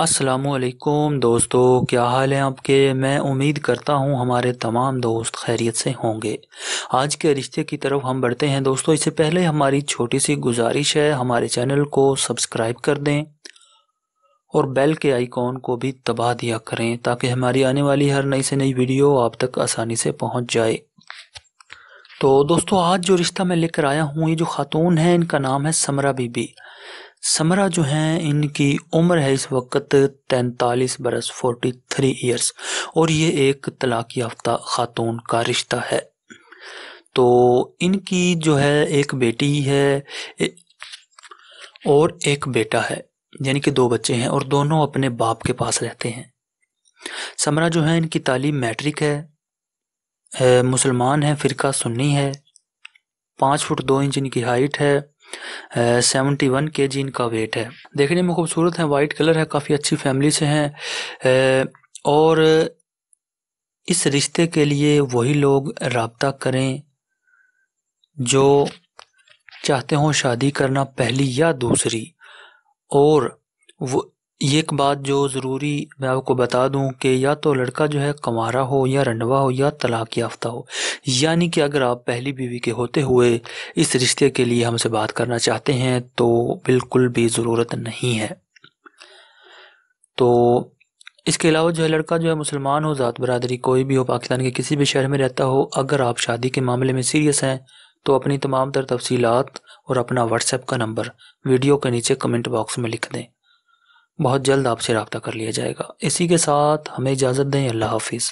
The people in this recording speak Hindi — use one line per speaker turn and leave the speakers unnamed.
असलकुम दोस्तों क्या हाल है आपके मैं उम्मीद करता हूँ हमारे तमाम दोस्त खैरियत से होंगे आज के रिश्ते की तरफ हम बढ़ते हैं दोस्तों इससे पहले हमारी छोटी सी गुजारिश है हमारे चैनल को सब्सक्राइब कर दें और बेल के आइकॉन को भी दबा दिया करें ताकि हमारी आने वाली हर नई से नई वीडियो आप तक आसानी से पहुँच जाए तो दोस्तों आज जो रिश्ता मैं लेकर आया हूँ ये जो खातून है इनका नाम है समरा बीबी समरा जो हैं इनकी उम्र है इस वक्त तैंतालीस बरस फोर्टी थ्री ईयर्स और ये एक तलाक याफ्ता ख़ातून का रिश्ता है तो इनकी जो है एक बेटी है और एक बेटा है यानी कि दो बच्चे हैं और दोनों अपने बाप के पास रहते हैं समरा जो है इनकी तालीम मैट्रिक है मुसलमान है फ़िरका सुन्नी है पाँच फुट दो इंच इनकी हाइट है सेवेंटी वन के जी इनका वेट है देखने में खूबसूरत है वाइट कलर है काफ़ी अच्छी फैमिली से हैं और इस रिश्ते के लिए वही लोग रबता करें जो चाहते हों शादी करना पहली या दूसरी और वो ये एक बात जो ज़रूरी मैं आपको बता दूं कि या तो लड़का जो है कमारा हो या रंडवा हो या तलाक याफ्ता हो यानी कि अगर आप पहली बीवी के होते हुए इस रिश्ते के लिए हमसे बात करना चाहते हैं तो बिल्कुल भी ज़रूरत नहीं है तो इसके अलावा जो है लड़का जो है मुसलमान हो ज़ात बरदरी कोई भी हो पाकिस्तान के किसी भी शहर में रहता हो अगर आप शादी के मामले में सीरियस हैं तो अपनी तमाम तर तफसीलात और अपना व्हाट्सएप का नंबर वीडियो के नीचे कमेंट बॉक्स में लिख दें बहुत जल्द आपसे रबता कर लिया जाएगा इसी के साथ हमें इजाज़त दें अल्लाह हाफिज़